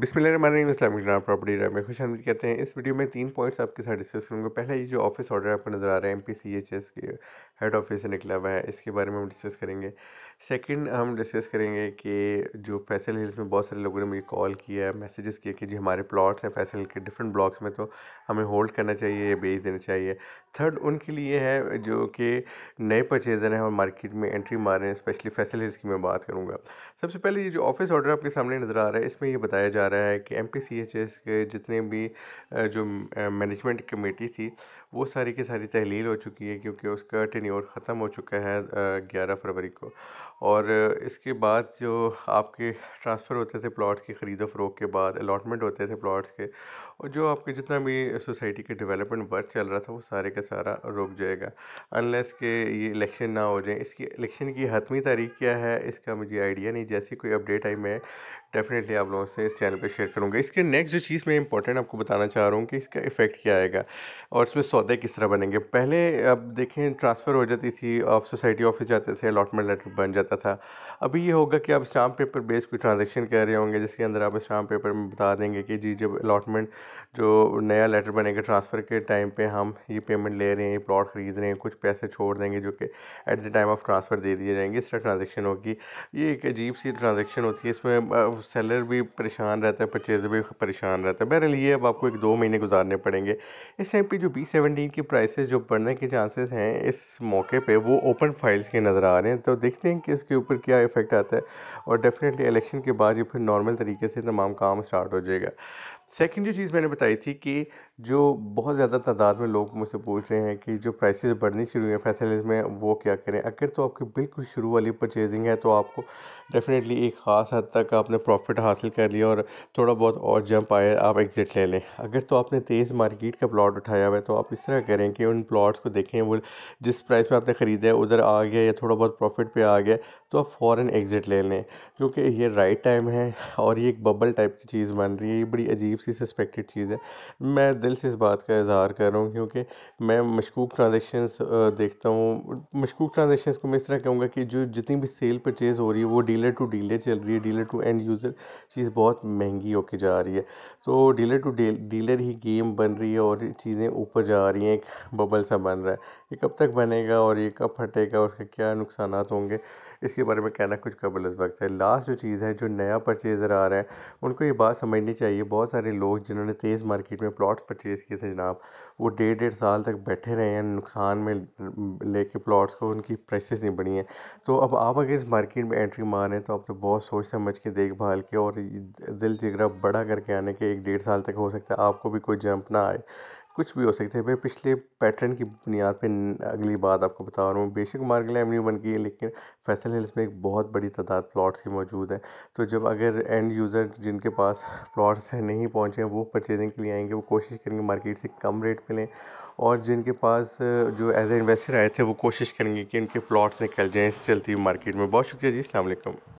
बिस्मिल्लाम property rap में खुश आमदी कहते हैं इस वीडियो में तीन पॉइंट्स आपके साथ डिस्कस करूँगा पहले ये जो ऑफिस ऑर्डर आपको नज़र आ रहा है M P C H S के हेड ऑफिस से निकला हुआ है इसके बारे में हम डिस्कस करेंगे सेकंड हम डिस्कस करेंगे कि जो फैसल हिल्स में बहुत सारे लोगों ने मुझे कॉल किया है मैसेजेस किए कि जी हमारे प्लॉट्स हैं फैसल हिल के डिफरेंट ब्लॉक्स में तो हमें होल्ड करना चाहिए या बेच देना चाहिए थर्ड उनके लिए है जो कि नए परचेजर हैं और मार्केट में एंट्री मार रहे हैं स्पेशली फैसल हिल्स की मैं बात करूँगा सबसे पहले ये जो ऑफिस ऑर्डर आपके सामने नज़र आ रहा है इसमें ये बताया जा रहा है कि एम के जितने भी जो मैनेजमेंट कमेटी थी वो सारी की सारी तहलील हो चुकी है क्योंकि उसका टेन्योर ख़त्म हो चुका है ग्यारह फरवरी को और इसके बाद जो आपके ट्रांसफ़र होते थे प्लॉट्स की ख़रीदो फ़रोख़ के बाद अलॉटमेंट होते थे प्लॉट्स के और जो आपके जितना भी सोसाइटी के डेवलपमेंट वर्क चल रहा था वो सारे का सारा रुक जाएगा अनलेस के ये इलेक्शन ना हो जाए इसकी इलेक्शन की हतमी तारीख क्या है इसका मुझे आइडिया नहीं जैसी कोई अपडेट आई मैं डेफिनेटली आप लोगों से इस चैनल पर शेयर करूँगा इसके नेक्स्ट जो चीज़ मैं इंपॉर्टेंट आपको बताना चाह रहा हूँ कि इसका इफेक्ट क्या आएगा और इसमें सौदे किस तरह बनेंगे पहले अब देखें ट्रांसफ़र हो जाती थी आप सोसाइटी ऑफिस जाते थे अलॉटमेंट लेटर बन जाते रहता था अभी ये होगा कि आप स्टाम्प पेपर बेस कोई ट्रांजेक्शन कर रहे होंगे जिसके अंदर आप स्टाम्प पेपर में बता देंगे कि जी जब अलाटमेंट जो नया लेटर बनेगा ट्रांसफ़र के टाइम पे हम ये पेमेंट ले रहे हैं ये प्लॉट ख़रीद रहे हैं कुछ पैसे छोड़ देंगे जो कि at the time of transfer दे दिए जाएंगे इस तरह ट्रांजेक्शन होगी ये एक अजीब सी ट्रांजेक्शन होती है इसमें सेलर भी परेशान रहता है परचेजर भी परेशान रहता है बहरहाल ये अब आपको एक दो महीने गुजारने पड़ेंगे इस टाइम पर जो बी सेवनटीन की प्राइस जो बढ़ने के चांसेस हैं इस मौके पर वो ओपन फाइल्स के नज़र आ रहे हैं तो देखते हैं कि बिजनेस के ऊपर क्या इफेक्ट आता है और डेफिनेटली इलेक्शन के बाद ये फिर नॉर्मल तरीके से तमाम काम स्टार्ट हो जाएगा सेकंड जो चीज़ मैंने बताई थी कि जो बहुत ज़्यादा तादाद में लोग मुझसे पूछ रहे हैं कि जो प्राइसेस बढ़नी शुरू हुई हैं फैसलेज में वो क्या करें अगर तो आपकी बिल्कुल शुरू वाली परचेजिंग है तो आपको डेफिनेटली एक ख़ास हद तक आपने प्रॉफिट हासिल कर लिया और थोड़ा बहुत और जंप आए आप एग्ज़िट ले लें अगर तो आपने तेज़ मार्केट का प्लाट उठाया हुआ है तो आप इस तरह करें कि उन प्लाट्स को देखें वो जिस प्राइस में आपने ख़रीदा है उधर आ गया या थोड़ा बहुत प्रॉफिट पर आ गया तो आप फ़ौरन एग्ज़िट ले लें क्योंकि ये राइट टाइम है और ये एक बबल टाइप की चीज़ बन रही है ये बड़ी अजीब सी सस्पेक्टेड चीज़ है मैं दिल से इस बात का इजहार कर रहा हूँ क्योंकि मैं मशकूक ट्रांजेक्शन देखता हूँ मशकूक ट्रांजेक्शन को मैं इस तरह कहूँगा कि जो जितनी भी सेल परचेज़ हो रही है वो डीलर टू डीलर चल रही है डीलर टू एंड यूज़र चीज़ बहुत महंगी होके जा रही है तो डीलर टू डीलर ही गेम बन रही है और चीज़ें ऊपर जा रही हैं एक बबल सा बन रहा है ये कब तक बनेगा और ये कब फटेगा और उसके क्या नुकसान होंगे इसके बारे में कहना कुछ कबल इस वक्त है लास्ट जो चीज़ है जो नया परचेज़र आ रहा है उनको ये बात समझनी चाहिए बहुत सारे लोग जिन्होंने तेज़ मार्केट में प्लॉट्स परचेज़ किए थे जनाब वो डेढ़ डेढ़ साल तक बैठे रहे हैं नुकसान में लेके प्लॉट्स को उनकी प्राइसेस नहीं बढ़ी हैं तो अब आप अगर इस मार्केट में एंट्री मारें तो आपने तो बहुत सोच समझ के देखभाल के और दिल जिगरा बड़ा करके आने के एक डेढ़ साल तक हो सकता है आपको भी कोई जंप ना आए कुछ भी हो सकते हैं मैं पिछले पैटर्न की बुनियाद पे अगली बात आपको बता रहा हूँ बेशक मार्गल एवेन्यू बन गई है लेकिन फैसल हिल्स में एक बहुत बड़ी तादाद प्लॉट्स की मौजूद है तो जब अगर एंड यूज़र जिनके पास प्लॉट्स हैं नहीं पहुँचे वो परचेजिंग के लिए आएंगे वो कोशिश करेंगे मार्केट से कम रेट पर लें और जिनके पास जो एज ए इन्वेस्टर आए थे वो कोशिश करेंगे कि इनके प्लॉट्स निकल जाएँ इस चलती हुई मार्केट में बहुत शुक्रिया जी अलैक्म